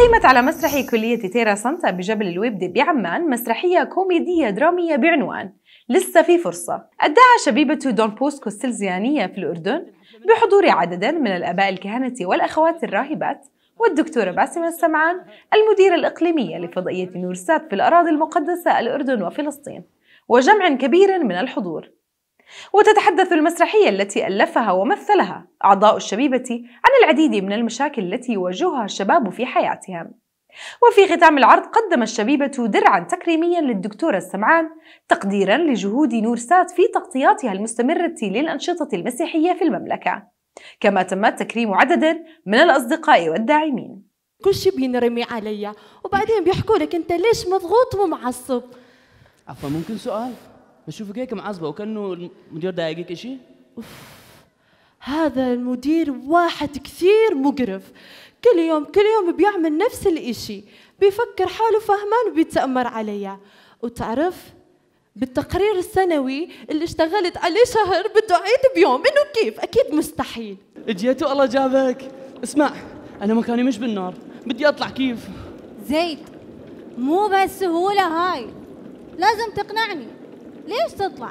أقيمت على مسرح كلية تيرا سانتا بجبل الويبد بعمان مسرحية كوميدية درامية بعنوان لسه في فرصة أدعى شبيبة دون بوسكو السلزيانية في الأردن بحضور عدد من الأباء الكهنة والأخوات الراهبات والدكتورة باسمة السمعان المديرة الإقليمية لفضائية نورسات في الأراضي المقدسة الأردن وفلسطين وجمع كبير من الحضور وتتحدث المسرحية التي ألفها ومثلها أعضاء الشبيبة عن العديد من المشاكل التي يواجهها الشباب في حياتهم وفي ختام العرض قدم الشبيبة درعا تكريميا للدكتورة السمعان تقديرا لجهود نورسات في تغطياتها المستمرة للأنشطة المسيحية في المملكة كما تم تكريم عدد من الأصدقاء والداعمين كل شيء بينرمي علي وبعدين بيحكوا لك انت ليش مضغوط ومعصب عفوا ممكن سؤال بشوفك هيك معصبه وكانه المدير ضايقك شيء اوف هذا المدير واحد كثير مقرف كل يوم كل يوم بيعمل نفس الإشي بيفكر حاله فهمان وبيتأمر عليا وتعرف بالتقرير السنوي اللي اشتغلت عليه شهر بده عيد بيوم انه كيف اكيد مستحيل اجيت والله جابك اسمع انا مكاني مش بالنار بدي اطلع كيف زيد مو بهالسهوله هاي لازم تقنعني ليش تطلع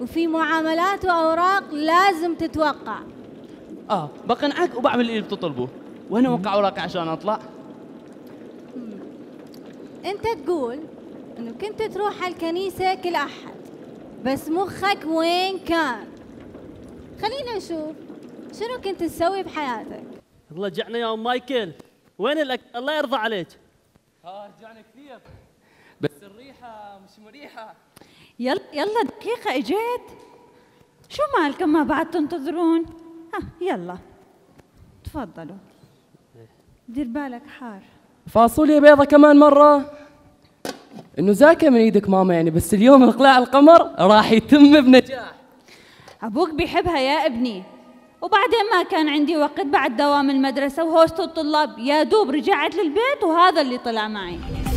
وفي معاملات واوراق لازم تتوقع اه بقنعك وبعمل اللي بتطلبه وين اوقع اوراقي عشان اطلع مم. انت تقول انه كنت تروح على الكنيسه كل احد بس مخك وين كان خلينا نشوف شنو كنت تسوي بحياتك رجعنا يا ام مايكل وين الأك... الله يرضى عليك اه رجعنا كثير بس الريحه مش مريحه يلا يلا دقيقه اجيت شو مالكم ما بعد تنتظرون ها يلا تفضلوا دير بالك حار فاصوليا بيضة كمان مرة انه زاكة من ايدك ماما يعني بس اليوم اقلاع القمر راح يتم بنجاح ابوك بيحبها يا ابني وبعدين ما كان عندي وقت بعد دوام المدرسة وهوست الطلاب يا دوب رجعت للبيت وهذا اللي طلع معي